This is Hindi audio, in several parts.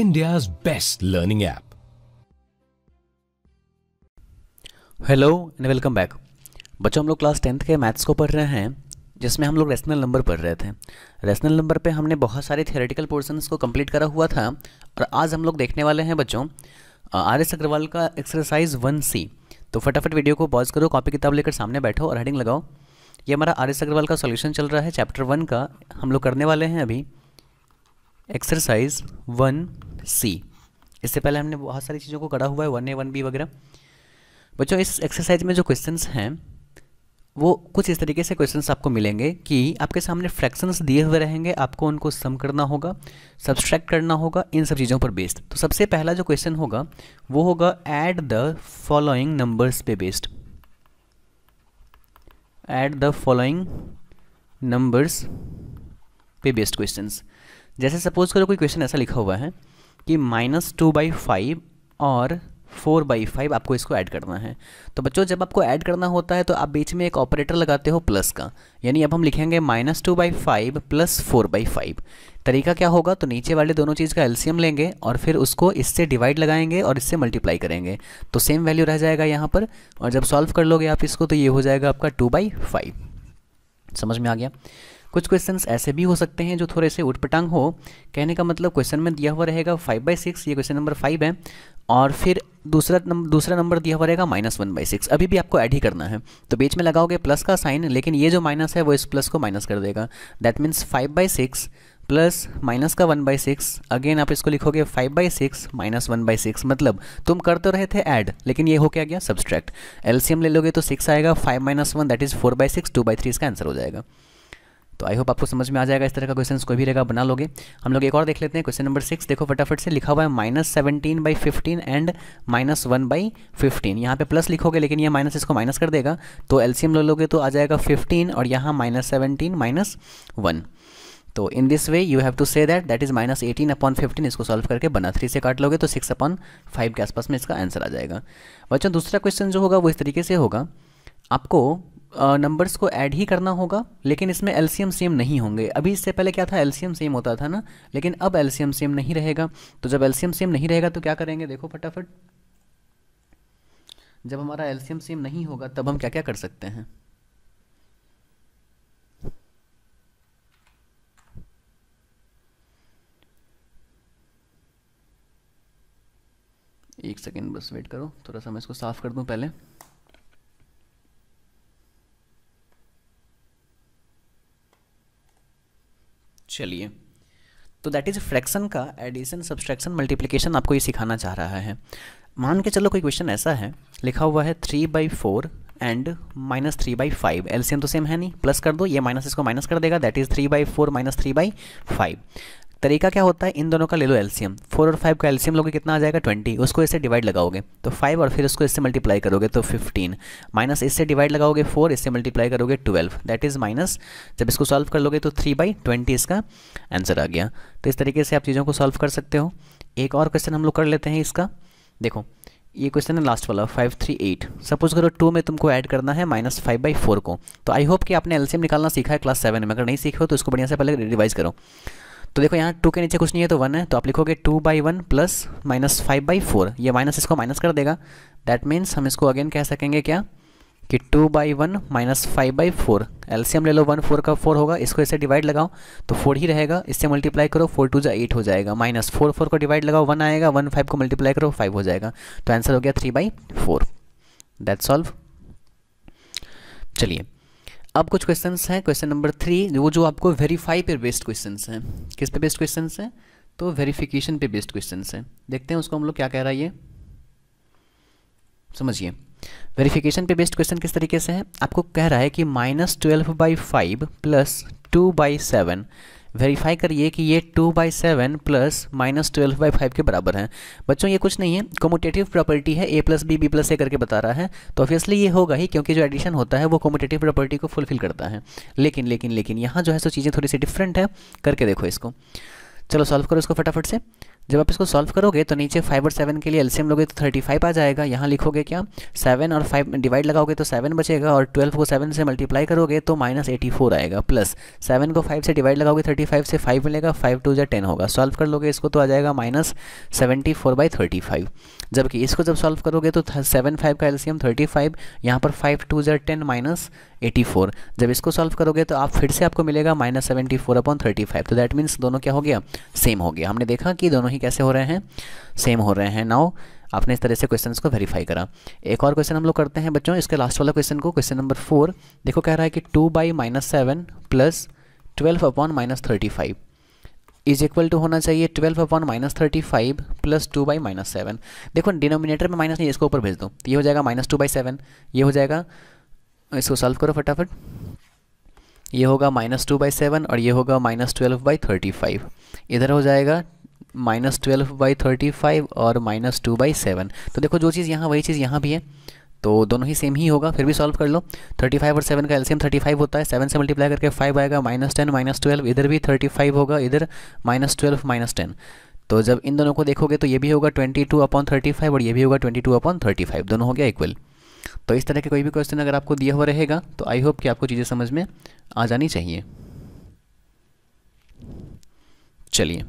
India's best learning app. Hello and welcome back बच्चों हम लोग क्लास टेंथ के मैथ्स को पढ़ रहे हैं जिसमें हम लोग रेशनल नंबर पढ़ रहे थे रेशनल नंबर पे हमने बहुत सारे थियोरेटिकल पोर्शंस को कंप्लीट करा हुआ था और आज हम लोग देखने वाले हैं बच्चों आर एस अग्रवाल का एक्सरसाइज वन सी तो फटाफट वीडियो को पॉज करो कॉपी किताब लेकर सामने बैठो और हेडिंग लगाओ ये हमारा आर एस अग्रवाल का सॉल्यूशन चल रहा है चैप्टर वन का हम लोग करने वाले हैं अभी एक्सरसाइज वन सी इससे पहले हमने बहुत सारी चीज़ों को करा हुआ है वन ए वन बी वगैरह बच्चों इस एक्सरसाइज में जो क्वेश्चंस हैं वो कुछ इस तरीके से क्वेश्चंस आपको मिलेंगे कि आपके सामने फ्रैक्शंस दिए हुए रहेंगे आपको उनको सम करना होगा सब्सट्रैक्ट करना होगा इन सब चीज़ों पर बेस्ड तो सबसे पहला जो क्वेश्चन होगा वो होगा एट द फॉलोइंग नंबर्स पे based at the following numbers पे बेस्ड क्वेश्चंस जैसे सपोज करो कोई क्वेश्चन ऐसा लिखा हुआ है कि माइनस टू बाई फाइव और फोर बाई फाइव आपको इसको ऐड करना है तो बच्चों जब आपको ऐड करना होता है तो आप बीच में एक ऑपरेटर लगाते हो प्लस का यानी अब हम लिखेंगे minus two by five plus four by five तरीका क्या होगा तो नीचे वाले दोनों चीज़ का एल्सीयम लेंगे और फिर उसको इससे डिवाइड लगाएंगे और इससे मल्टीप्लाई करेंगे तो सेम वैल्यू रह जाएगा यहाँ पर और जब सॉल्व कर लोगे आप इसको तो ये हो जाएगा आपका टू बाई फाइव समझ में आ गया कुछ क्वेश्चंस ऐसे भी हो सकते हैं जो थोड़े से उठपटांग हो कहने का मतलब क्वेश्चन में दिया हुआ रहेगा फाइव बाई सिक्स ये क्वेश्चन नंबर फाइव है और फिर दूसरा नम, दूसरा नंबर दिया हुआ रहेगा माइनस वन बाई सिक्स अभी भी आपको ऐड ही करना है तो बीच में लगाओगे प्लस का साइन लेकिन ये जो माइनस है वो इस प्लस को माइनस कर देगा that means five by six plus minus का वन बाई सिक्स अगेन आप इसको लिखोगे five by six minus one by six मतलब तुम कर तो रहे थे ऐड लेकिन ये हो क्या गया सब्सट्रैक्ट एलसीएम ले लोगे तो सिक्स आएगा five minus one that is four by six two by three इसका आंसर हो जाएगा तो आई होप आपको समझ में आ जाएगा इस तरह का क्वेश्चन कोई भी रहेगा बना लोगे हम लोग एक और देख लेते हैं क्वेश्चन नंबर सिक्स देखो फटाफट से लिखा हुआ है minus seventeen by fifteen and minus one by fifteen यहाँ पे प्लस लिखोगे लेकिन ये माइनस इसको माइनस कर देगा तो एल्सियम ले लोगे तो आ जाएगा फिफ्टीन और यहाँ माइनस सेवनटीन माइनस वन तो in this way you have to say that that is minus eighteen upon fifteen इसको सॉल्व करके बना थ्री से काट लोगे तो सिक्स अपॉन फाइव के आसपास में इसका आंसर आ जाएगा बच्चों दूसरा क्वेश्चन जो होगा वो इस तरीके से होगा आपको नंबर्स को ऐड ही करना होगा लेकिन इसमें एलसीएम सेम नहीं होंगे अभी इससे पहले क्या था एलसीएम सेम होता था ना लेकिन अब एलसीएम सेम नहीं रहेगा तो जब एलसीएम सेम नहीं रहेगा तो क्या करेंगे देखो फटाफट जब हमारा एलसीएम सेम नहीं होगा तब हम क्या क्या कर सकते हैं एक सेकेंड बस वेट करो थोड़ा सा मैं इसको साफ़ कर दूं पहले चलिए तो दैट इज़ फ्रैक्शन का एडिशन सब्सट्रैक्शन मल्टीप्लीकेशन आपको ये सिखाना चाह रहा है मान के चलो कोई क्वेश्चन ऐसा है लिखा हुआ है three by four and minus three by five एल तो सेम है नहीं प्लस कर दो ये माइनस इसको माइनस कर देगा that is three by four minus three by five तरीका क्या होता है इन दोनों का ले लो एल्सियम फोर और फाइव का एल्सियम लोगे कितना आ जाएगा ट्वेंटी उसको इससे डिवाइड लगाओगे तो फाइव और फिर उसको इससे मल्टीप्लाई करोगे तो फिफ्टीन माइनस इससे डिवाइड लगाओगे फोर इससे मल्टीप्लाई करोगे ट्वेल्व दैट इज़ माइनस जब इसको सॉल्व कर लोगे तो थ्री बाई ट्वेंटी इसका आंसर आ गया तो इस तरीके से आप चीज़ों को सॉल्व कर सकते हो एक और क्वेश्चन हम लोग कर लेते हैं इसका देखो ये क्वेश्चन है लास्ट वाला फाइव थ्री एट सपोज करो टू में तुमको ऐड करना है माइनस फाइव बाई फोर को तो आई होप कि आपने एलसीएम निकालना सीखा है क्लास सेवन में अगर नहीं सीखे हो तो इसको बढ़िया से पहले रिवाइज करो तो देखो यहाँ टू के नीचे कुछ नहीं है तो वन है तो आप लिखोगे two by one plus minus five by four ये माइनस इसको माइनस कर देगा दैट मीन्स हम इसको अगेन कह सकेंगे क्या कि two by one minus five by four LCM ले लो वन फोर का फोर होगा इसको इससे डिवाइड लगाओ तो फोर ही रहेगा इससे मल्टीप्लाई करो फोर टू जो एट हो जाएगा माइनस फोर फोर को डिवाइड लगाओ वन आएगा वन फाइव को मल्टीप्लाई करो फाइव हो जाएगा तो आंसर हो गया three by four that solve चलिए अब कुछ क्वेश्चंस हैं क्वेश्चन नंबर थ्री वो जो आपको वेरीफाई पे बेस्ड क्वेश्चंस हैं किस पे बेस्ड क्वेश्चंस हैं तो वेरिफिकेशन पे बेस्ड क्वेश्चंस हैं देखते हैं उसको हम लोग क्या कह रहा है ये समझिए वेरिफिकेशन पे बेस्ड क्वेश्चन किस तरीके से है आपको कह रहा है कि minus twelve by five plus two by seven verify करिए कि ये two by seven plus minus twelve by five के बराबर है बच्चों ये कुछ नहीं है कोमोटेटिव प्रॉपर्टी है A plus B B plus A करके बता रहा है तो ऑब्वियसली ये होगा ही क्योंकि जो एडिशन होता है वो कोमोटेटिव प्रॉपर्टी को फुलफिल करता है लेकिन लेकिन लेकिन यहाँ जो है सो चीज़ें थोड़ी सी डिफरेंट है करके देखो इसको चलो सॉल्व करो इसको फटाफट से जब आप इसको सॉल्व करोगे तो नीचे फाइव और सेवन के लिए एलसीएम लोगे तो थर्टी फाइव आ जाएगा यहाँ लिखोगे क्या सेवन और फाइव डिवाइड लगाओगे तो सेवन बचेगा और ट्वेल्व को सेवन से मल्टीप्लाई करोगे तो माइनस एटी फोर आएगा प्लस सेवन को फाइव से डिवाइड लगाओगे थर्टी फाइव से फाइव मिलेगा फाइव टू या टेन होगा सॉल्व कर लोगे इसको तो आ जाएगा minus seventy four by thirty five जबकि इसको जब सॉल्व करोगे तो सेवन फाइव का एलसीएम थर्टी फाइव यहाँ पर फाइव टू या टेन माइनस 84 जब इसको सॉल्व करोगे तो आप फिर से आपको मिलेगा minus seventy four upon thirty five तो दैट मीन्स दोनों क्या हो गया सेम हो गया हमने देखा कि दोनों ही कैसे हो रहे हैं सेम हो रहे हैं नाउ आपने इस तरह से क्वेश्चन को वेरीफाई करा एक और क्वेश्चन हम लोग करते हैं बच्चों इसके लास्ट वाला क्वेश्चन को क्वेश्चन नंबर फोर देखो कह रहा है कि two by minus seven plus twelve upon minus thirty five is equal to होना चाहिए twelve upon minus thirty five plus two by minus seven देखो डिनोमिनेटर में माइनस नहीं इसको ऊपर भेज दो ये हो जाएगा माइनस टू बाई सेवन ये हो जाएगा इसको सॉल्व करो फटाफट ये होगा माइनस टू बाई सेवन और ये होगा minus twelve by thirty five इधर हो जाएगा minus twelve by thirty five और माइनस टू बाई सेवन तो देखो जो चीज़ यहाँ वही चीज़ यहाँ भी है तो दोनों ही सेम ही होगा फिर भी सॉल्व कर लो 35 और 7 का थर्टी 35 होता है 7 से मल्टीप्लाई करके 5 आएगा माइनस टेन माइनस ट्वेल्व इधर भी 35 होगा इधर माइनस ट्वेल्व माइनस टेन तो जब इन दोनों को देखोगे तो ये भी होगा 22 टू अपॉन थर्टी और ये भी होगा 22 टू अपॉन थर्टी दोनों हो गया इक्वल तो इस तरह के कोई भी क्वेश्चन अगर आपको दिया हुआ रहेगा तो आई होप कि आपको चीज़ें समझ में आ जानी चाहिए चलिए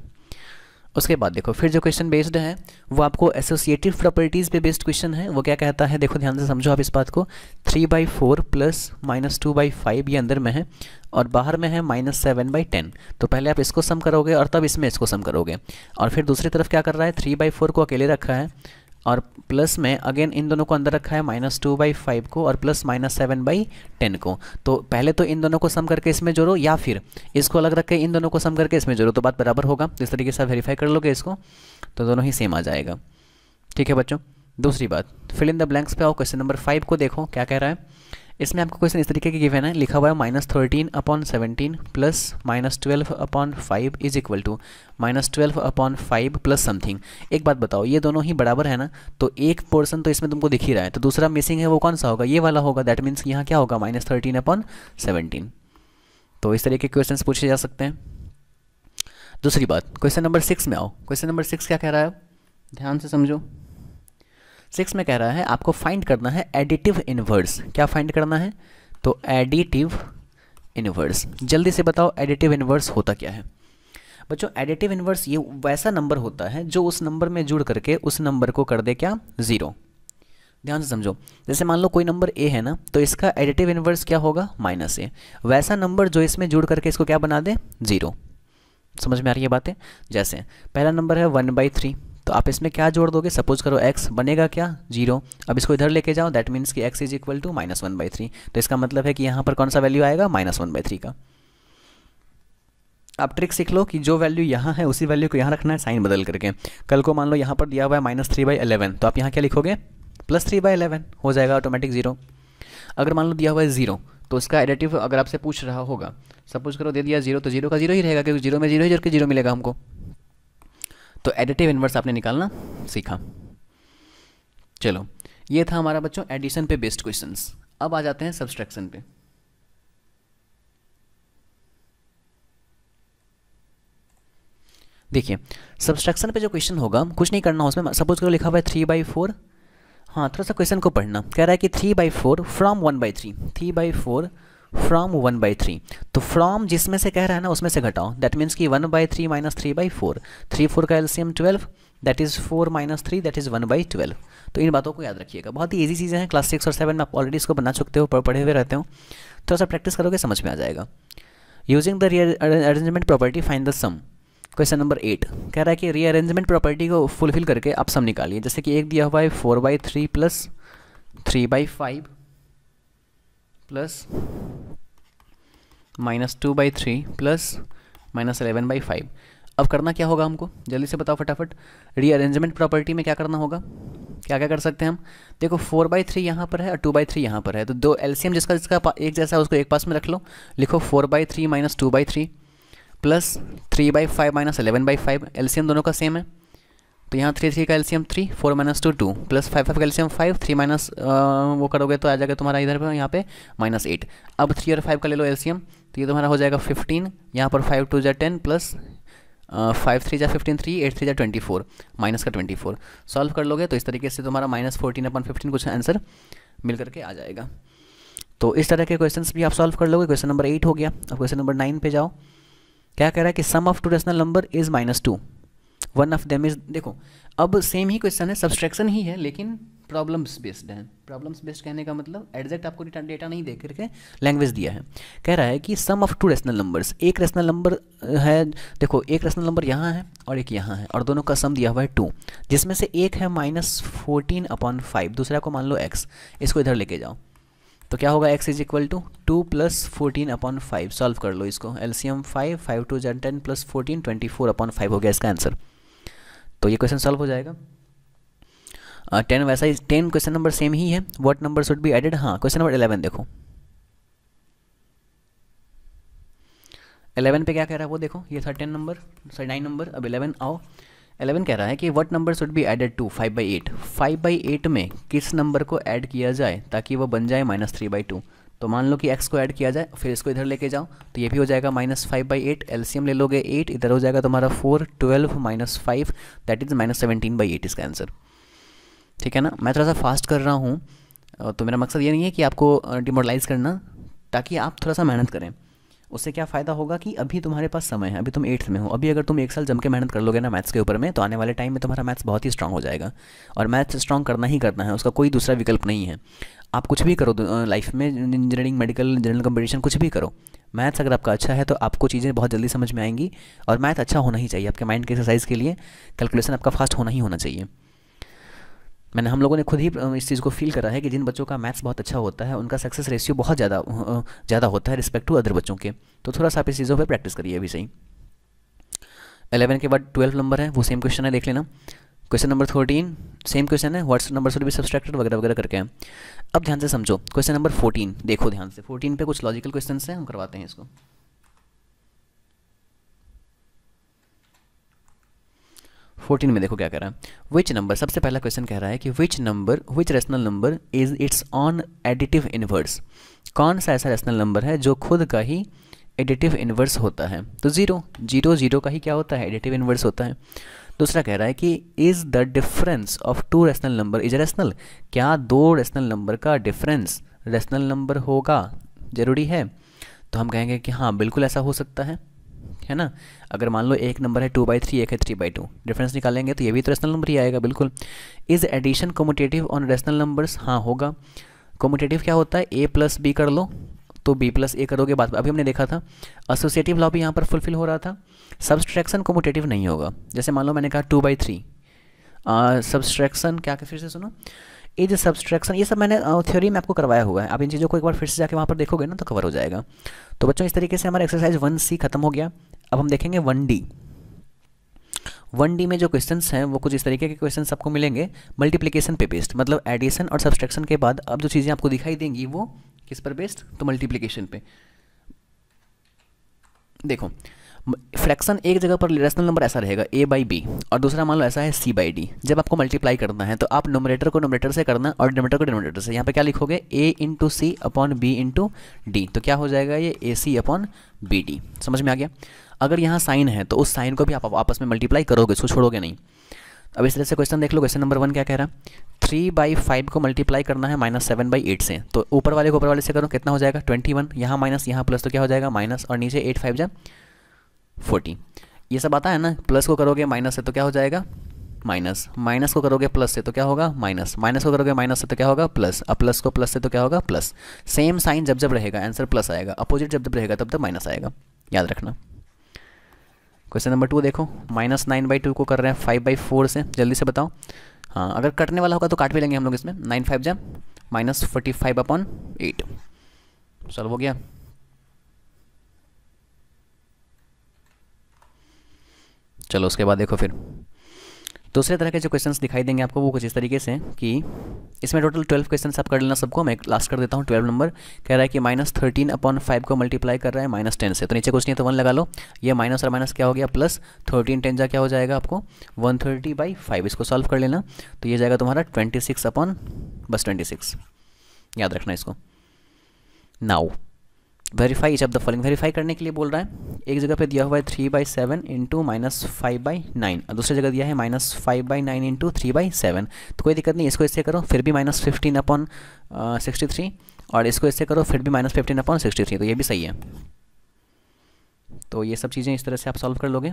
उसके बाद देखो फिर जो क्वेश्चन बेस्ड है वो आपको एसोसिएटिव प्रॉपर्टीज़ पे बेस्ड क्वेश्चन है वो क्या कहता है देखो ध्यान से समझो आप इस बात को three by four plus minus two by five ये अंदर में है और बाहर में है माइनस सेवन बाई टेन तो पहले आप इसको सम करोगे और तब इसमें इसको सम करोगे और फिर दूसरी तरफ क्या कर रहा है थ्री बाई को अकेले रखा है और प्लस में अगेन इन दोनों को अंदर रखा है माइनस टू बाई फाइव को और plus minus seven by ten को तो पहले तो इन दोनों को सम करके इसमें जोड़ो या फिर इसको अलग रख के इन दोनों को सम करके इसमें जोड़ो तो बात बराबर होगा इस तरीके से वेरीफाई कर लोगे इसको तो दोनों ही सेम आ जाएगा ठीक है बच्चों दूसरी बात फिल इन द ब्लैंक्स पे आओ क्वेश्चन नंबर फाइव को देखो क्या कह रहा है इसमें आपको क्वेश्चन इस तरीके के गिवन है लिखा हुआ है minus thirteen upon seventeen plus minus twelve upon five is equal to minus twelve upon five plus something एक बात बताओ ये दोनों ही बराबर है ना तो एक पोर्सन तो इसमें तुमको दिख ही रहा है तो दूसरा मिसिंग है वो कौन सा होगा ये वाला होगा दैट मीन्स यहाँ क्या होगा माइनस थर्टीन अपॉन सेवनटीन तो इस तरीके के क्वेश्चन पूछे जा सकते हैं दूसरी बात क्वेश्चन नंबर सिक्स में आओ क्वेश्चन नंबर सिक्स क्या कह रहा है ध्यान से समझो सिक्स में कह रहा है आपको फाइंड करना है एडिटिव इन्वर्स क्या फाइंड करना है तो एडिटिव इन्वर्स जल्दी से बताओ एडिटिव इन्वर्स होता क्या है बच्चों एडिटिव इन्वर्स ये वैसा नंबर होता है जो उस नंबर में जुड़ करके उस नंबर को कर दे क्या ज़ीरो ध्यान से समझो जैसे मान लो कोई नंबर ए है ना तो इसका एडिटिव इन्वर्स क्या होगा माइनस ए वैसा नंबर जो इसमें जुड़ करके इसको क्या बना दे ज़ीरो समझ में आ रही है बातें जैसे पहला नंबर है वन बाई थ्री तो आप इसमें क्या जोड़ दोगे सपोज करो एक्स बनेगा क्या जीरो अब इसको इधर लेके जाओ दैट मीन्स कि x is equal to minus one by three तो इसका मतलब है कि यहाँ पर कौन सा वैल्यू आएगा माइनस वन बाई थ्री का आप ट्रिक सीख लो कि जो वैल्यू यहाँ है उसी वैल्यू को यहाँ रखना है साइन बदल करके कल को मान लो यहाँ पर दिया हुआ है माइनस थ्री बाई एलेवन तो आप यहाँ क्या लिखोगे प्लस थ्री बाई एलेवन हो जाएगा ऑटोमेटिक जीरो अगर मान लो दिया हुआ है जीरो तो उसका एडिटिव अगर आपसे पूछ रहा होगा सपोज करो दे दिया जीरो तो जीरो का जीरो ही रहेगा क्योंकि जीरो में जीरो ही जरूर जीरो मिलेगा हमको तो एडिटिव इन्वर्स आपने निकालना सीखा चलो ये था हमारा बच्चों एडिशन पे बेस्ड क्वेश्चंस अब आ जाते हैं सब्सट्रैक्शन पे देखिए सब्सट्रैक्शन पे जो क्वेश्चन होगा कुछ नहीं करना उसमें सपोज करो लिखा हुआ है थ्री बाई फोर हाँ थोड़ा सा क्वेश्चन को पढ़ना कह रहा है कि three by four from one by three three by four from one by three तो फ्रॉम जिसमें से कह रहा है ना उसमें से घटाओ दैट मीन्स कि one by three minus three by four three four का LCM twelve that is four minus three that is one by twelve तो इन बातों को याद रखिएगा बहुत ही ईजी चीज़ें हैं क्लास सिक्स और सेवन में आप ऑलरेडी इसको बना चुकते हो पढ़े हुए रहते हो थोड़ा तो सा प्रैक्टिस करोगे समझ में आ जाएगा using the rearrangement property find the sum question number eight कह रहा है कि रीअरेंजमेंट प्रॉपर्टी को फुलफिल करके आप सम निकालिए जैसे कि एक दिया हुआ है four by three plus three by five plus minus two by three plus minus eleven by five अब करना क्या होगा हमको जल्दी से बताओ फटाफट रीअरेंजमेंट प्रॉपर्टी में क्या करना होगा क्या क्या कर सकते हैं हम देखो फोर बाई थ्री यहाँ पर है और टू बाई थ्री यहाँ पर है तो दो एलसीएम जिसका जिसका एक जैसा है उसको एक पास में रख लो लिखो four by three minus two by three plus three by five minus eleven by five LCM दोनों का सेम है तो यहाँ थ्री थ्री का LCM three four minus two two plus five five का एल्सियम फाइव थ्री माइनस वो करोगे तो आ जाएगा तुम्हारा इधर पर यहाँ पे माइनस एट अब थ्री और फाइव का ले लो एल्सियम तो ये तुम्हारा हो जाएगा फिफ्टीन यहाँ पर फाइव टू जै टेन प्लस फाइव थ्री जै फिफ्टीन थ्री एट थ्री जै ट्वेंटी फोर माइनस का ट्वेंटी फोर सॉल्व कर लोगे तो इस तरीके से तुम्हारा माइनस फोर्टीन अपन फिफ्टीन कुछ आंसर मिल करके आ जाएगा तो इस तरह के क्वेश्चन भी आप सॉल्व कर लोगे क्वेश्चन नंबर एट हो गया अब क्वेश्चन नंबर नाइन पे जाओ क्या कह रहा है कि sum of two rational number is minus two one of them is देखो अब सेम ही क्वेश्चन है सब्सट्रैक्शन ही है लेकिन प्रॉब्लम्स बेस्ड है प्रॉब्लम्स बेस्ड कहने का मतलब एग्जैक्ट आपको डेटा नहीं दे करके लैंग्वेज दिया है कह रहा है कि sum of two rational numbers एक रेशनल नंबर है देखो एक रेशनल नंबर यहाँ है और एक यहाँ है और दोनों का सम दिया हुआ है टू जिसमें से एक है माइनस फोर्टीन अपॉन फाइव दूसरा को मान लो एक्स इसको इधर लेके जाओ तो क्या होगा x is equal to two plus fourteen upon five solve कर लो इसको एलसीएम फाइव फाइव टू जन ten plus fourteen twenty four upon five हो गया इसका आंसर तो ये क्वेश्चन सॉल्व हो जाएगा टेन uh, वैसा ही टेन क्वेश्चन नंबर सेम ही है what number should be added हाँ क्वेश्चन नंबर इलेवन देखो इलेवन पे क्या कह रहा है वो देखो ये था ten number sorry nine number अब इलेवन आओ एलेवन कह रहा है कि what number should be added to five by eight five by eight में किस नंबर को ऐड किया जाए ताकि वो बन जाए माइनस थ्री बाई टू तो मान लो कि एक्स को ऐड किया जाए फिर इसको इधर लेके जाओ तो ये भी हो जाएगा minus five by eight LCM ले लोगे एट इधर हो जाएगा तुम्हारा four twelve minus five that is minus seventeen by eight इसका आंसर ठीक है ना मैं थोड़ा सा फास्ट कर रहा हूँ तो मेरा मकसद ये नहीं है कि आपको डिमोडलाइज करना ताकि आप थोड़ा सा मेहनत करें उससे क्या फ़ायदा होगा कि अभी तुम्हारे पास समय है अभी तुम एट्थ में हो अभी अगर तुम एक साल जम के मेहनत कर लोगे ना मैथ्स के ऊपर में तो आने वाले टाइम में तुम्हारा मैथ्स बहुत ही स्ट्रांग हो जाएगा और मैथ्स स्ट्रांग करना ही करना है उसका कोई दूसरा विकल्प नहीं है आप कुछ भी करो लाइफ में इंजीनियरिंग मेडिकल जनरल कंपटीशन कुछ भी करो मैथ्स अगर आपका अच्छा है तो आपको चीज़ें बहुत जल्दी समझ में आएंगी और मैथ अच्छा होना ही चाहिए आपके माइंड के एक्सरसाइज के लिए कैलकुलेशन आपका फास्ट होना ही होना चाहिए मैंने हम लोगों ने खुद ही इस चीज़ को फील करा है कि जिन बच्चों का मैथ्स बहुत अच्छा होता है उनका सक्सेस रेशियो बहुत ज़्यादा ज़्यादा होता है रिस्पेक्ट टू अदर बच्चों के तो थोड़ा सा आप इस चीज़ों पर प्रैक्टिस करिए अभी सही एलेवन के बाद ट्वेल्व नंबर है वो सेम क्वेश्चन है देख लेना question number thirteen same question है व्हाट्स नंबर से भी सब्सट्रैक्टेड वगैरह वगैरह करके हैं अब ध्यान से समझो क्वेश्चन नंबर फोर्टीन देखो ध्यान से फोर्टीन पे कुछ लॉजिकल क्वेश्चन हैं हम करवाते हैं इसको फोर्टीन में देखो क्या कह रहा है विच नंबर सबसे पहला क्वेश्चन कह रहा है कि which number which rational number is its own additive inverse कौन सा ऐसा रेशनल नंबर है जो खुद का ही एडिटिव इन्वर्स होता है तो जीरो जीरो जीरो का ही क्या होता है एडिटिव इन्वर्स होता है दूसरा कह रहा है कि is the difference of two rational number is rational क्या दो रेशनल नंबर का डिफरेंस रेशनल नंबर होगा जरूरी है तो हम कहेंगे कि हाँ बिल्कुल ऐसा हो सकता है है ना अगर मान लो एक नंबर है टू बाई थ्री एक है थ्री बाई टू डिफरेंस निकालेंगे तो ये भी तो रेशनल नंबर ही आएगा बिल्कुल is addition commutative on rational numbers हाँ होगा कॉमोटेटिव क्या होता है ए प्लस बी कर लो तो बी प्लस ए करोगे बात अभी हमने देखा था एसोसिएटिव लॉ भी यहाँ पर फुलफिल हो रहा था सब्सट्रैक्शन कॉमोटेटिव नहीं होगा जैसे मान लो मैंने कहा टू बाई थ्री सब्सट्रैक्शन क्या फिर से सुनो इज सब्सट्रैक्शन ये सब मैंने थ्योरी में आपको करवाया हुआ है आप इन चीज़ों को एक बार फिर से जाके वहाँ पर देखोगे ना तो कवर हो जाएगा तो बच्चों इस तरीके से हमारा एक्सरसाइज वन सी खत्म हो गया अब हम देखेंगे वन डी वन डी में जो क्वेश्चन हैं वो कुछ इस तरीके के क्वेश्चन आपको मिलेंगे मल्टीप्लीकेशन पे बेस्ड मतलब एडिशन और सब्सट्रैक्शन के बाद अब जो चीज़ें आपको दिखाई देंगी वो किस पर बेस्ड तो मल्टीप्लीकेशन पे देखो फ्रैक्शन एक जगह पर रेशनल नंबर ऐसा रहेगा ए बाई बी और दूसरा मान लो ऐसा है सी बाई डी जब आपको मल्टीप्लाई करना है तो आप नोमिनेटर को नोमिनेटर से करना और डिनोमीटर को डिनोमीटर से यहाँ पे क्या लिखोगे A into C upon B into D तो क्या हो जाएगा ये A C upon B D समझ में आ गया अगर यहाँ साइन है तो उस साइन को भी आप आपस में मल्टीप्लाई करोगे इसको छोड़ोगे नहीं अब इस तरह से क्वेश्चन देख लो क्वेश्चन नंबर वन क्या कह रहा है थ्री बाई फाइव को मल्टीप्लाई करना है माइनस सेवन बाई एट से तो ऊपर वाले को ऊपर वाले से करो कितना हो जाएगा ट्वेंटी वन यहाँ माइनस यहाँ प्लस तो क्या हो जाएगा माइनस और नीचे एट फाइव जा फोर्टी ये सब आता है ना प्लस को करोगे माइनस से तो क्या हो जाएगा माइनस माइनस को करोगे प्लस से तो क्या होगा माइनस माइनस को करोगे माइनस से तो क्या होगा प्लस अब प्लस को प्लस से तो क्या होगा प्लस सेम साइन जब जब रहेगा आंसर प्लस आएगा अपोजिट जब जब रहेगा तब तक माइनस आएगा याद रखना क्वेश्चन नंबर टू देखो माइनस नाइन बाई टू को कर रहे हैं फाइव बाई फोर से जल्दी से बताओ हाँ अगर कटने वाला होगा तो काट भी लेंगे हम लोग इसमें नाइन फाइव जाए minus forty five upon eight solve हो गया चलो उसके बाद देखो फिर दूसरे तरह के जो क्वेश्चंस दिखाई देंगे आपको वो कुछ इस तरीके से कि इसमें टोटल ट्वेल्व क्वेश्चन आप कर लेना सबको मैं लास्ट कर देता हूँ ट्वेल्व नंबर कह रहा है कि माइनस थर्टीन अपॉन फाइव को मल्टीप्लाई कर रहा है माइनस टेन से तो नीचे कुछ नहीं तो वन लगा लो ये माइनस और माइनस क्या हो गया प्लस थर्टीन टेन जा क्या हो जाएगा आपको वन थर्टी बाई फाइव इसको सॉल्व कर लेना तो ये जाएगा तुम्हारा ट्वेंटी सिक्स अपॉन बस ट्वेंटी सिक्स याद रखना इसको now verify each of the following verify करने के लिए बोल रहा है एक जगह पे दिया हुआ है three by seven into minus five by nine और दूसरी जगह दिया है minus five by nine into three by seven तो कोई दिक्कत नहीं इसको इससे करो फिर भी minus fifteen upon sixty three और इसको इससे करो फिर भी minus fifteen upon sixty three तो ये भी सही है तो ये सब चीज़ें इस तरह से आप सॉल्व कर लोगे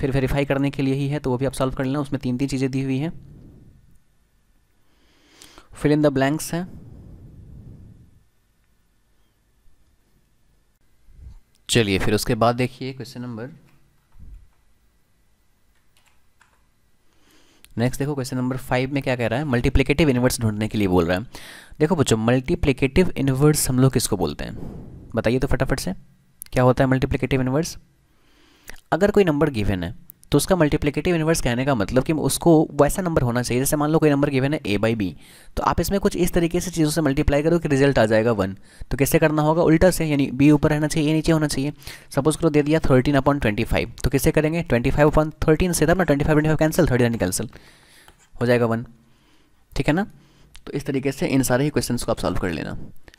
फिर वेरीफाई करने के लिए ही है तो वो भी आप सॉल्व कर लेना उसमें तीन तीन चीज़ें दी हुई हैं फिल इन द ब्लैंक्स हैं चलिए फिर उसके बाद देखिए क्वेश्चन नंबर नेक्स्ट देखो क्वेश्चन नंबर फाइव में क्या कह रहा है मल्टीप्लिकेटिव इन्वर्स ढूंढने के लिए बोल रहा है देखो बच्चों मल्टीप्लिकेटिव इन्वर्स हम लोग किसको बोलते हैं बताइए तो फटाफट से क्या होता है मल्टीप्लिकेटिव इन्वर्स अगर कोई नंबर गिवन है तो उसका मल्टीप्लीकेटिव इन्वर्स कहने का मतलब कि उसको वैसा नंबर होना चाहिए जैसे मान लो कोई नंबर गिवन है ए बाई बी तो आप इसमें कुछ इस तरीके से चीज़ों से मल्टीप्लाई करो कि रिजल्ट आ जाएगा वन तो कैसे करना होगा उल्टा से यानी बी ऊपर रहना चाहिए ए नीचे होना चाहिए सपोज करो दे दिया थर्टीन अपॉन ट्वेंटी फाइव तो कैसे करेंगे ट्वेंटी फाइव अपॉन थर्टीन से था ना twenty five twenty five cancel thirty nine cancel हो जाएगा वन ठीक है ना तो इस तरीके से इन सारे ही क्वेश्चन को आप सॉल्व कर लेना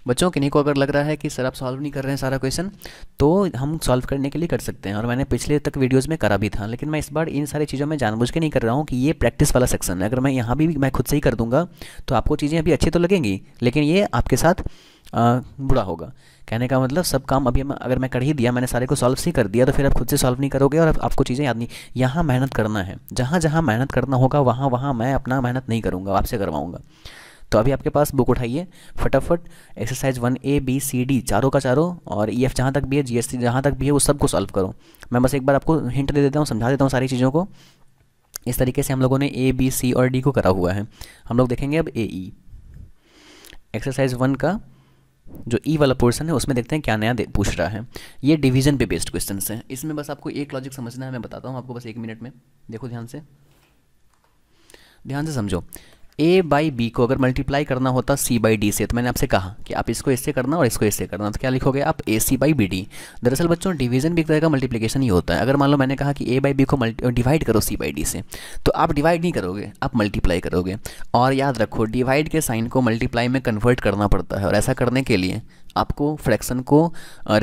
बच्चों किन्हीं को अगर लग रहा है कि सर आप सॉल्व नहीं कर रहे हैं सारा क्वेश्चन तो हम सॉल्व करने के लिए कर सकते हैं और मैंने पिछले तक वीडियोज़ में करा भी था लेकिन मैं इस बार इन सारी चीज़ों में जानबूझ के नहीं कर रहा हूँ कि ये प्रैक्टिस वाला सेक्शन है अगर मैं यहाँ भी मैं खुद से ही कर दूँगा तो आपको चीज़ें अभी अच्छी तो लगेंगी लेकिन ये आपके साथ आ, बुरा होगा कहने का मतलब सब काम अभी मैं अगर मैं कर ही दिया मैंने सारे को सॉल्व ही कर दिया तो फिर आप खुद से सॉल्व नहीं करोगे और आपको चीज़ें याद नहीं यहाँ मेहनत करना है जहाँ जहाँ मेहनत करना होगा वहाँ वहाँ मैं अपना मेहनत नहीं करूँगा आपसे करवाऊँगा तो अभी आपके पास बुक उठाइए फटाफट exercise one A B C D चारों का चारों और ई e एफ जहाँ तक भी है जी एस टी जहाँ तक भी है वो सबको सॉल्व करो मैं बस एक बार आपको हिंट दे देता हूँ समझा देता हूँ सारी चीज़ों को इस तरीके से हम लोगों ने ए बी सी और डी को करा हुआ है हम लोग देखेंगे अब ए ई एक्सरसाइज वन का जो ई e वाला पोर्सन है उसमें देखते हैं क्या नया पूछ रहा है ये डिवीजन पे बेस्ड क्वेश्चन है इसमें बस आपको एक लॉजिक समझना है मैं बताता हूँ आपको बस एक मिनट में देखो ध्यान से ध्यान से समझो ए बाई बी को अगर मल्टीप्लाई करना होता सी बाई डी से तो मैंने आपसे कहा कि आप इसको इससे करना और इसको इससे करना तो क्या लिखोगे आप A C by B D दरअसल बच्चों डिवीजन भी एक तरह का मल्टीप्लीकेशन ही होता है अगर मान लो मैंने कहा कि ए बाई बी को डिवाइड करो सी बाई डी से तो आप डिवाइड नहीं करोगे आप मल्टीप्लाई करोगे और याद रखो डिवाइड के साइन को मल्टीप्लाई में कन्वर्ट करना पड़ता है और ऐसा करने के लिए आपको फ्रैक्शन को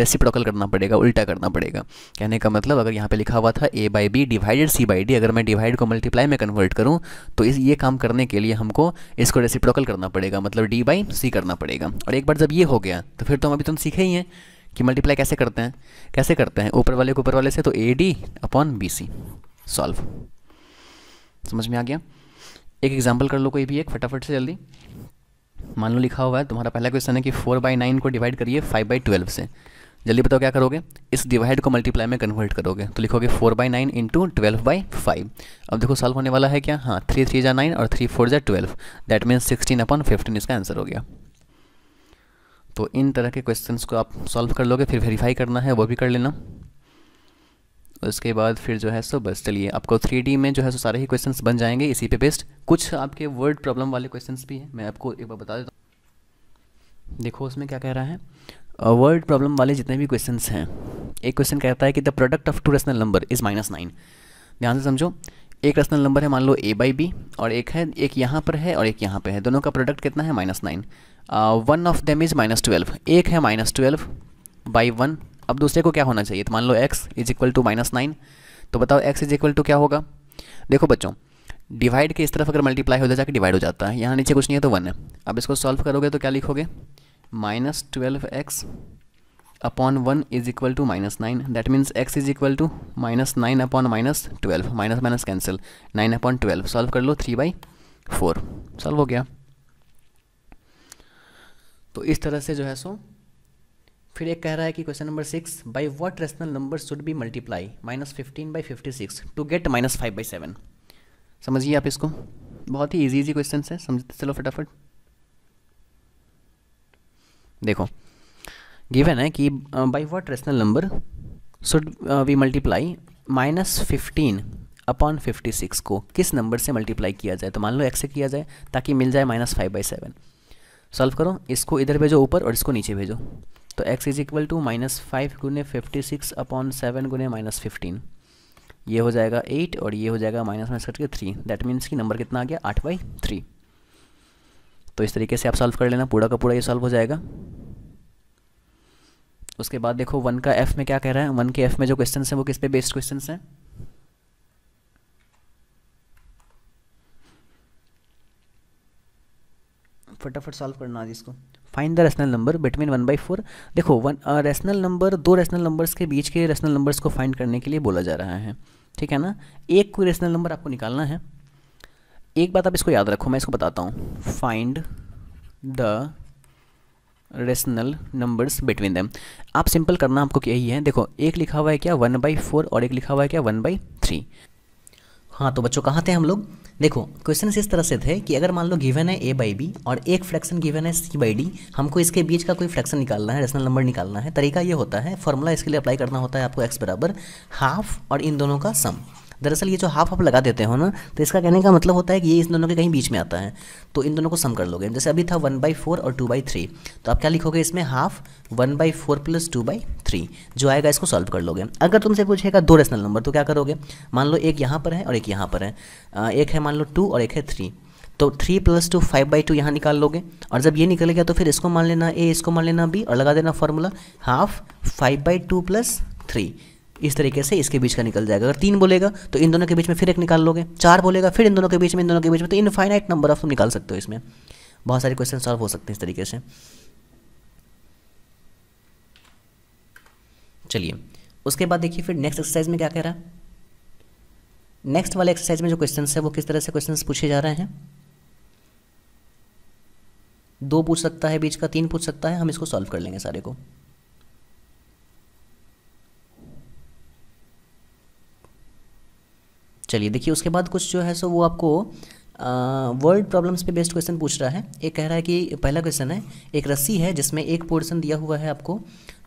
रेसिप्रोकल करना पड़ेगा उल्टा करना पड़ेगा कहने का मतलब अगर यहाँ पे लिखा हुआ था A by B divided C by D अगर मैं डिवाइड को मल्टीप्लाई में कन्वर्ट करूँ तो इस ये काम करने के लिए हमको इसको रेसिप्रोकल करना पड़ेगा मतलब डी बाई सी करना पड़ेगा और एक बार जब ये हो गया तो फिर तो हम अभी तुम तो सीखे ही हैं कि मल्टीप्लाई कैसे करते हैं कैसे करते हैं ऊपर वाले को ऊपर वाले से तो A D upon B C solve समझ में आ गया एक एग्जाम्पल कर लो कोई भी एक फटाफट से जल्दी मान लो लिखा हुआ है तुम्हारा पहला क्वेश्चन है कि फोर बाई नाइन को डिवाइड करिए फाइव बाई ट्वेल्व से जल्दी बताओ क्या करोगे इस डिवाइड को मल्टीप्लाई में कन्वर्ट करोगे तो लिखोगे four by nine into twelve by five अब देखो सॉल्व होने वाला है क्या हाँ थ्री थ्री जा नाइन और थ्री फोर जा twelve that means sixteen upon fifteen इसका आंसर हो गया तो इन तरह के क्वेश्चन को आप सॉल्व कर लोगे फिर वेरीफाई करना है वो भी कर लेना उसके बाद फिर जो है सो बस चलिए आपको थ्री में जो है सो सारे ही क्वेश्चन बन जाएंगे इसी पे बेस्ड कुछ आपके वर्ड प्रॉब्लम वाले क्वेश्चन भी हैं मैं आपको एक बार बता देता हूँ देखो उसमें क्या कह रहा है वर्ड प्रॉब्लम वाले जितने भी क्वेश्चन हैं एक क्वेश्चन कहता है कि the product of two rational number is minus nine ध्यान से समझो एक रेशनल नंबर है मान लो ए बाई बी और एक है एक यहाँ पर है और एक यहाँ पर है दोनों का प्रोडक्ट कितना है minus nine one of them is minus twelve एक है माइनस ट्वेल्व बाई वन अब दूसरे को क्या होना चाहिए तो मान लो x is equal to minus nine तो बताओ एक्स इज इक्वल टू क्या होगा देखो बच्चों डिवाइड के इस तरफ अगर मल्टीप्लाई हो जाए जाकर डिवाइड हो जाता है यहाँ नीचे कुछ नहीं है तो वन है अब इसको सॉल्व करोगे तो क्या लिखोगे minus twelve x upon one is equal to minus nine that means x is equal to minus nine upon minus twelve minus minus cancel nine upon twelve solve कर लो थ्री बाई फोर सॉल्व हो गया तो इस तरह से जो है सो फिर एक कह रहा है कि question number six by what rational number should be multiply minus fifteen by fifty six to get minus five by seven समझिए आप इसको बहुत ही इजी इजी क्वेश्चन है समझते चलो फटाफट देखो गिवन है कि by what rational number should we multiply minus fifteen upon fifty six को किस नंबर से मल्टीप्लाई किया जाए तो मान लो एक्स से किया जाए ताकि मिल जाए minus five by seven solve करो इसको इधर भेजो ऊपर और इसको नीचे भेजो तो x is equal to minus five गुने फिफ्टी सिक्स अपॉन सेवन गुने माइनस फिफ्टीन ये हो जाएगा एट और ये हो जाएगा माइनस माइनस करके थ्री दैट मीन्स कि नंबर कितना आ गया आठ बाई थ्री तो इस तरीके से आप सॉल्व कर लेना पूरा का पूरा ये सॉल्व हो जाएगा उसके बाद देखो वन का एफ में क्या कह रहा है वन के एफ में जो क्वेश्चन है वो किस पे बेस्ड क्वेश्चन हैं फटाफट सॉल्व करना आज इसको find the rational number between one by four देखो वन रेशनल नंबर दो रेशनल नंबर्स के बीच के रेशनल नंबर्स को फाइंड करने के लिए बोला जा रहा है ठीक है ना एक कोई रेशनल नंबर आपको निकालना है एक बात आप इसको याद रखो मैं इसको बताता हूँ find the rational numbers between them आप सिंपल करना आपको यही है देखो एक लिखा हुआ है क्या वन बाई फोर और एक लिखा हुआ है क्या वन बाई थ्री हाँ तो बच्चों कहाँ थे हम लोग देखो क्वेश्चन इस तरह से थे कि अगर मान लो गिवन है ए बाई बी और एक फ्रैक्शन गिवन है सी बाई डी हमको इसके बीच का कोई फ्रैक्शन निकालना है रेशनल नंबर निकालना है तरीका ये होता है फॉर्मूला इसके लिए अप्लाई करना होता है आपको एक्स बराबर हाफ और इन दोनों का सम दरअसल ये जो हाफ हाफ लगा देते हो ना तो इसका कहने का मतलब होता है कि ये इन दोनों के कहीं बीच में आता है तो इन दोनों को सम कर लोगे जैसे अभी था वन बाई फोर और टू बाई थ्री तो आप क्या लिखोगे इसमें half one by four plus two by three जो आएगा इसको सॉल्व कर लोगे अगर तुमसे पूछेगा दो रेशनल नंबर तो क्या करोगे मान लो एक यहाँ पर है और एक यहाँ पर है एक है मान लो टू और एक है थ्री तो three plus two five by two यहाँ निकाल लोगे और जब ये निकलेगा तो फिर इसको मान लेना ए इसको मान लेना बी और लगा देना formula half five by two plus three इस तरीके से इसके बीच का निकल जाएगा अगर तीन बोलेगा तो इन दोनों के बीच में फिर एक निकाल लोगे चार बोलेगा फिर इन दोनों के बीच में इन दोनों के बीच में तो इनफाइनाइट नंबर ऑफ तुम निकाल सकते हो इसमें बहुत सारे क्वेश्चन सॉल्व हो सकते हैं इस तरीके से चलिए उसके बाद देखिए फिर नेक्स्ट एक्सरसाइज में क्या कह रहा है नेक्स्ट वाले एक्सरसाइज में जो क्वेश्चन है वो किस तरह से क्वेश्चन पूछे जा रहे हैं दो पूछ सकता है बीच का तीन पूछ सकता है हम इसको सॉल्व कर लेंगे सारे को चलिए देखिए उसके बाद कुछ जो है सो वो आपको वर्ल्ड प्रॉब्लम्स पे बेस्ड क्वेश्चन पूछ रहा है एक कह रहा है कि पहला क्वेश्चन है एक रस्सी है जिसमें एक पोर्शन दिया हुआ है आपको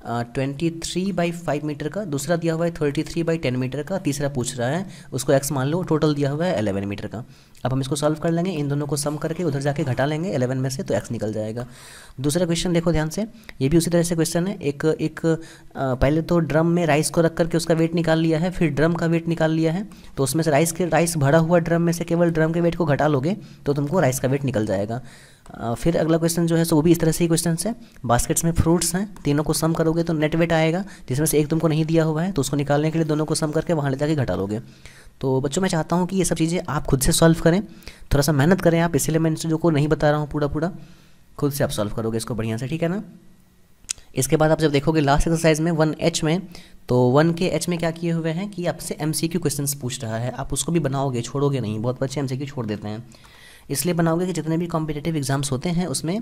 twenty three by five metre का दूसरा दिया हुआ है thirty three by ten metre का तीसरा पूछ रहा है उसको एक्स मान लो टोटल दिया हुआ है एलेवन मीटर का अब हम इसको सॉल्व कर लेंगे इन दोनों को सम करके उधर जाके घटा लेंगे एलेवन में से तो एक्स निकल जाएगा दूसरा क्वेश्चन देखो ध्यान से ये भी उसी तरह से क्वेश्चन है एक एक आ, पहले तो ड्रम में राइस को रख करके उसका वेट निकाल लिया है फिर ड्रम का वेट निकाल लिया है तो उसमें से राइस के राइस भरा हुआ ड्रम में से केवल ड्रम के वेट को घटा लोगे तो तुमको राइस का वेट निकल जाएगा फिर अगला क्वेश्चन जो है सो वो भी इस तरह से ही क्वेश्चन है बास्केट्स में फ्रूट्स हैं तीनों को सम करोगे तो नेट वेट आएगा जिसमें से एक तुमको नहीं दिया हुआ है तो उसको निकालने के लिए दोनों को सम करके वहाँ ले जाके घटा लोगे तो बच्चों मैं चाहता हूँ कि ये सब चीज़ें आप खुद से सॉल्व करें थोड़ा सा मेहनत करें आप इसीलिए मैं इन को नहीं बता रहा हूँ पूरा पूरा खुद से आप सॉल्व करोगे इसको बढ़िया से ठीक है ना इसके बाद आप जब देखोगे लास्ट एक्सरसाइज में वन एच में तो वन के एच में क्या किए हुए हैं कि आपसे एम सी क्यू क्वेश्चन पूछ रहा है आप उसको भी बनाओगे छोड़ोगे नहीं बहुत बच्चे एम सी क्यू छोड़ देते हैं इसलिए बनाओगे कि जितने भी कॉम्पिटेटिव एग्जाम्स होते हैं उसमें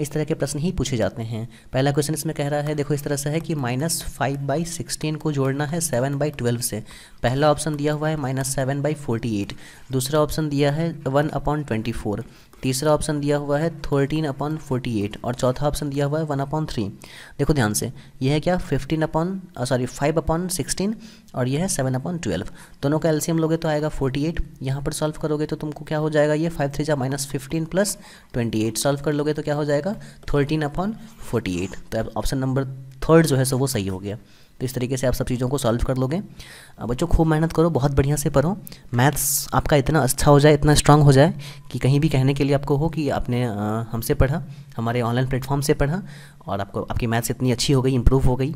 इस तरह के प्रश्न ही पूछे जाते हैं पहला क्वेश्चन इसमें कह रहा है देखो इस तरह से है कि माइनस फाइव बाई सिक्सटीन को जोड़ना है सेवन बाई ट्वेल्व से पहला ऑप्शन दिया हुआ है minus seven by forty eight दूसरा ऑप्शन दिया है वन अपॉन ट्वेंटी फोर तीसरा ऑप्शन दिया हुआ है थर्टीन अपॉन फोर्टी एट और चौथा ऑप्शन दिया हुआ है वन अपॉन थ्री देखो ध्यान से यह है क्या fifteen upon sorry five upon sixteen और यह है सेवन अपॉन ट्वेल्व दोनों का एल्सियम लोगे तो आएगा फोर्टी एट यहाँ पर सॉल्व करोगे तो तुमको क्या हो जाएगा ये फाइव थ्री जा minus fifteen plus twenty eight solve कर लोगे तो क्या हो जाएगा थर्टीन अपॉन फोर्टी एट तो ऑप्शन नंबर थर्ड जो है सो वो सही हो गया तो इस तरीके से आप सब चीज़ों को सॉल्व कर लोगे बच्चों खूब मेहनत करो बहुत बढ़िया से पढ़ो मैथ्स आपका इतना अच्छा हो जाए इतना स्ट्रांग हो जाए कि कहीं भी कहने के लिए आपको हो कि आपने हमसे पढ़ा हमारे ऑनलाइन प्लेटफॉर्म से पढ़ा और आपको आपकी मैथ्स इतनी अच्छी हो गई इम्प्रूव हो गई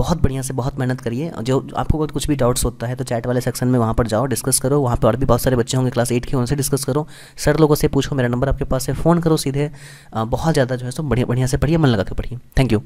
बहुत बढ़िया से बहुत मेहनत करिए जो आपको कुछ भी डाउट्स होता है तो चैट वाले सेक्शन में वहाँ पर जाओ डिस्कस करो वहाँ पर और भी बहुत सारे बच्चे होंगे क्लास एट के उनसे डिस्कस करो सर लोगों से पूछो मेरा नंबर आपके पास है फ़ोन करो सीधे बहुत ज़्यादा जो है सो बढ़िया बढ़िया से पढ़िए मन लगा के पढ़िए थैंक यू